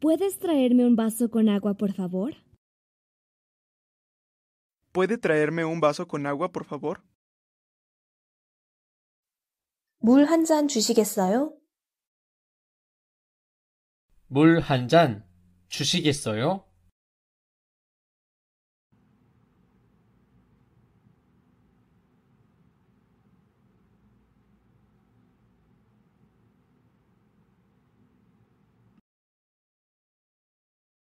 ¿Puedes traerme un vaso con agua, por favor? ¿Puede traerme un vaso con agua, por favor? 물한 주시겠어요?